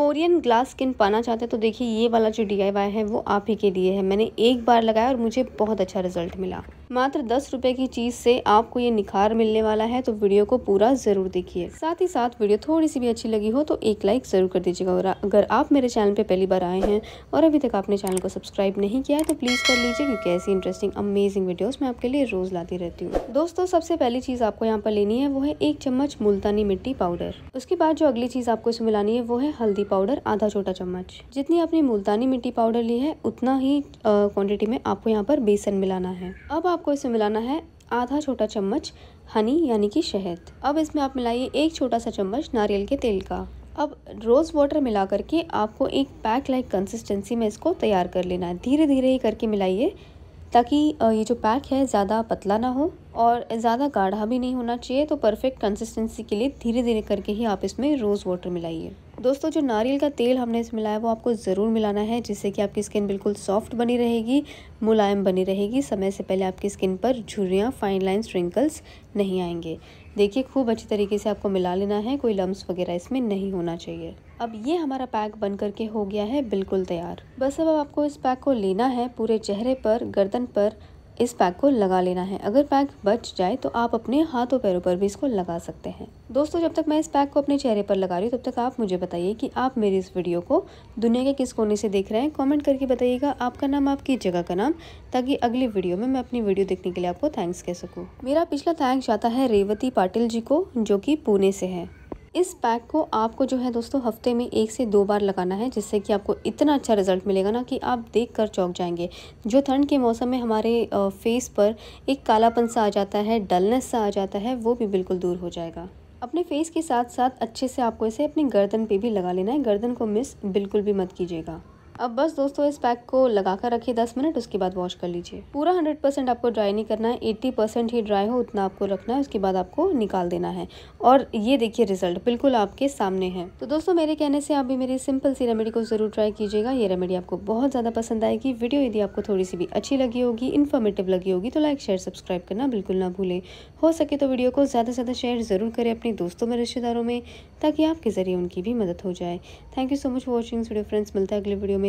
Korean glass skin पाना चाहते हैं तो देखिए ये वाला जो डी है वो आप ही के लिए है मैंने एक बार लगाया और मुझे बहुत अच्छा रिजल्ट मिला मात्र दस रुपए की चीज़ से आपको ये निखार मिलने वाला है तो वीडियो को पूरा ज़रूर देखिए साथ ही साथ वीडियो थोड़ी सी भी अच्छी लगी हो तो एक लाइक ज़रूर कर दीजिएगा और अगर आप मेरे चैनल पे पहली बार आए हैं और अभी तक आपने चैनल को सब्सक्राइब नहीं किया है तो प्लीज़ कर लीजिए क्योंकि ऐसी इंटरेस्टिंग अमेजिंग वीडियो मैं आपके लिए रोज़ लाती रहती हूँ दोस्तों सबसे पहली चीज़ आपको यहाँ पर लेनी है वो है एक चम्मच मुल्तानी मिट्टी पाउडर उसके बाद जो अगली चीज़ आपको इसमें मिलानी है वो है हल्दी पाउडर आधा छोटा चम्मच जितनी आपने मुल्तानी मिट्टी पाउडर ली है उतना ही क्वान्टिटी में आपको यहाँ पर बेसन मिलाना है अब आप आपको इसमें मिलाना है आधा छोटा चम्मच हनी यानी कि शहद अब इसमें आप मिलाइए एक छोटा सा चम्मच नारियल के तेल का अब रोज़ वाटर मिला करके आपको एक पैक लाइक कंसिस्टेंसी में इसको तैयार कर लेना है धीरे धीरे ही करके मिलाइए ताकि ये जो पैक है ज़्यादा पतला ना हो और ज़्यादा गाढ़ा भी नहीं होना चाहिए तो परफेक्ट कंसिस्टेंसी के लिए धीरे धीरे करके ही आप इसमें रोज़ वाटर मिलाइए दोस्तों जो नारियल का तेल हमने इसमें मिलाया वो आपको ज़रूर मिलाना है जिससे कि आपकी स्किन बिल्कुल सॉफ्ट बनी रहेगी मुलायम बनी रहेगी समय से पहले आपकी स्किन पर झुरियाँ फाइन लाइन स्ट्रिंकल्स नहीं आएंगे देखिए खूब अच्छी तरीके से आपको मिला लेना है कोई लम्स वगैरह इसमें नहीं होना चाहिए अब ये हमारा पैक बन करके हो गया है बिल्कुल तैयार बस अब आपको इस पैक को लेना है पूरे चेहरे पर गर्दन पर इस पैक को लगा लेना है अगर पैक बच जाए तो आप अपने हाथों पैरों पर भी इसको लगा सकते हैं दोस्तों जब तक मैं इस पैक को अपने चेहरे पर लगा रही हूँ तब तक आप मुझे बताइए कि आप मेरी इस वीडियो को दुनिया के किस कोने से देख रहे हैं कमेंट करके बताइएगा आपका नाम आपकी जगह का नाम ताकि अगली वीडियो में मैं अपनी वीडियो देखने के लिए आपको थैंक्स कह सकूँ मेरा पिछला थैंक्स जाता है रेवती पाटिल जी को जो कि पुणे से है इस पैक को आपको जो है दोस्तों हफ्ते में एक से दो बार लगाना है जिससे कि आपको इतना अच्छा रिजल्ट मिलेगा ना कि आप देख कर चौंक जाएंगे जो ठंड के मौसम में हमारे फेस पर एक कालापन सा आ जाता है डलनेस सा आ जाता है वो भी बिल्कुल दूर हो जाएगा अपने फेस के साथ साथ अच्छे से आपको इसे अपनी गर्दन पे भी लगा लेना है गर्दन को मिस बिल्कुल भी मत कीजिएगा अब बस दोस्तों इस पैक को लगा कर रखिए दस मिनट उसके बाद वॉश कर लीजिए पूरा हंड्रेड परसेंट आपको ड्राई नहीं करना है एट्टी परसेंट ही ड्राई हो उतना आपको रखना है उसके बाद आपको निकाल देना है और ये देखिए रिजल्ट बिल्कुल आपके सामने है तो दोस्तों मेरे कहने से आप भी मेरी सिंपल सी रेमेडी को ज़रूर ट्राई कीजिएगा ये रेमेडी आपको बहुत ज़्यादा पसंद आएगी वीडियो यदि आपको थोड़ी सी भी अच्छी लगी होगी इन्फॉर्मेटिव लगी होगी तो लाइक शेयर सब्सक्राइब करना बिल्कुल ना भूलें हो सके तो वीडियो को ज़्यादा से ज़्यादा शेयर ज़रूर करें अपने दोस्तों में रिश्तेदारों में ताकि आपके ज़रिए उनकी भी मदद हो जाए thank you so much watching video friends मिलता है अगले वीडियो में